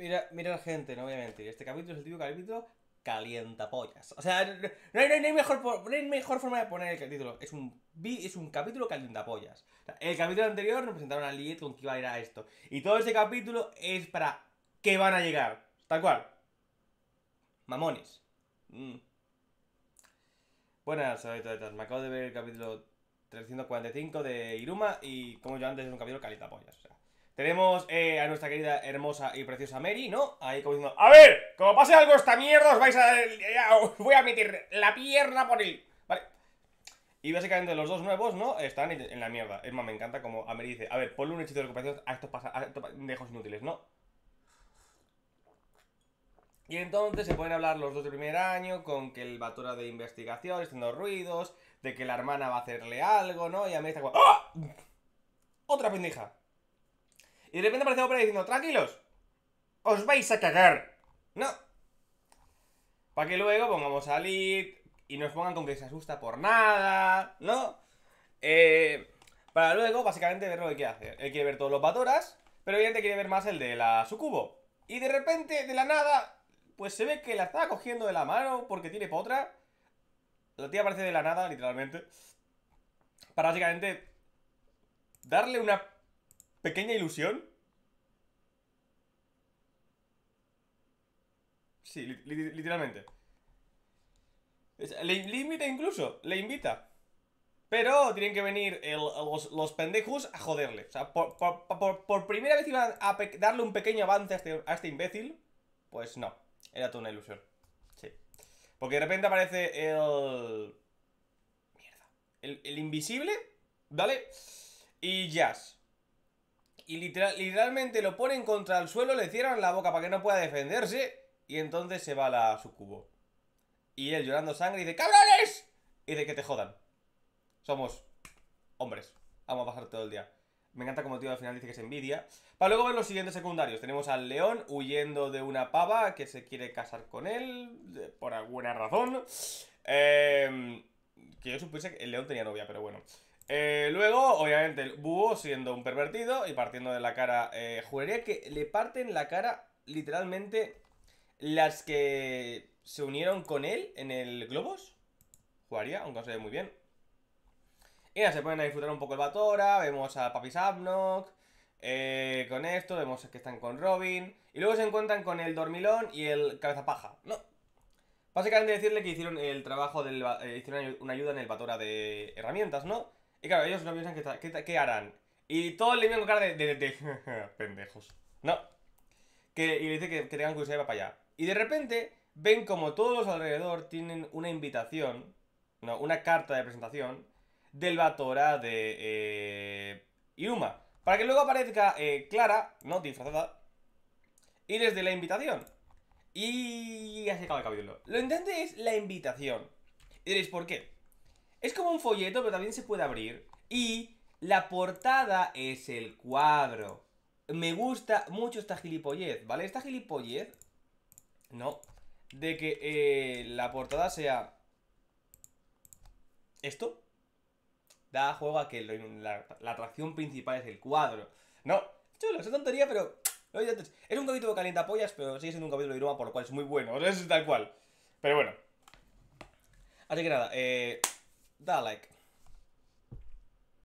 Mira, mira la gente, no voy Este capítulo es el de capítulo calientapollas. O sea, no, hay, mejor, mejor forma de poner el capítulo. Es un, es un capítulo calientapollas. el capítulo anterior nos presentaron a Liet con que iba a ir a esto. Y todo este capítulo es para que van a llegar. Tal cual. Mamones. Mm. Buenas, Buenas, ahorita, me acabo de ver el capítulo 345 de Iruma y como yo antes es un capítulo calientapollas. O sea. Tenemos eh, a nuestra querida, hermosa y preciosa Mary, ¿no? Ahí como diciendo, a ver, como pase algo esta mierda, os vais a... voy a meter la pierna por el... Vale. Y básicamente los dos nuevos, ¿no? Están en la mierda. Es más, me encanta como a Mary dice, a ver, ponle un hechizo de recuperación a estos, a inútiles, ¿no? Y entonces se pueden hablar los dos de primer año con que el batura de investigación está haciendo ruidos, de que la hermana va a hacerle algo, ¿no? Y a Mary está como... ¡Ah! ¡Otra pendeja! Y de repente aparece Opera diciendo, tranquilos, os vais a cagar. No. Para que luego pongamos a Lid y nos pongan con que se asusta por nada, ¿no? Eh, para luego, básicamente, ver lo que hace hacer. Él quiere ver todos los Batoras, pero obviamente quiere ver más el de la Sucubo. Y de repente, de la nada, pues se ve que la está cogiendo de la mano porque tiene potra. La tía aparece de la nada, literalmente. Para básicamente darle una ¿Pequeña ilusión? Sí, literalmente. Le, invita incluso, le invita. Pero tienen que venir los, pendejos a joderle. O sea, por, primera vez iban a darle un pequeño avance este, a este, imbécil. Pues no, era toda una ilusión. Sí. Porque de repente aparece el... Mierda. El, invisible, ¿vale? Y Jazz y literalmente lo ponen contra el suelo, le cierran la boca para que no pueda defenderse y entonces se va a su cubo Y él llorando sangre dice, ¡cabrones! Y de que te jodan. Somos hombres. Vamos a pasar todo el día. Me encanta como tío al final dice que es envidia. Para luego ver los siguientes secundarios. Tenemos al león huyendo de una pava que se quiere casar con él. por alguna razón. Em, que yo supuse que el león tenía novia, pero bueno. Eh, luego, obviamente, el búho siendo un pervertido y partiendo de la cara. Eh, que le parten la cara, literalmente, las que se unieron con él en el Globos. Jugaría, aunque no se ve muy bien. Y se ponen a disfrutar un poco el Batora. Vemos a Papi Sapnok. Eh, con esto, vemos que están con Robin. Y luego se encuentran con el Dormilón y el Cabeza Paja. No. Básicamente decirle que hicieron el trabajo del. Eh, hicieron una ayuda en el Batora de herramientas, ¿no? Y claro, ellos no piensan qué, harán. Y todos le miran con cara de, pendejos. No. Que, y le dice que, que tengan curiosidad para allá. Y de repente ven como todos los alrededor tienen una invitación, no, una carta de presentación del Batora de eh, Iruma. Para que luego aparezca eh, Clara, ¿no? Disfrazada. Y desde la invitación. Y así acaba el capítulo. Lo intentéis es la invitación. Y diréis, ¿por qué? Es como un folleto, pero también se puede abrir. Y la portada es el cuadro. Me gusta mucho esta gilipollez, ¿vale? Esta gilipollez... No. De que eh, la portada sea... Esto. Da juego a que la, atracción principal es el cuadro. No. Chulo, es tontería, pero... Es un capítulo pollas, pero sigue siendo un capítulo de broma, por lo cual es muy bueno. Es tal cual. Pero bueno. Así que nada, eh, Dalek.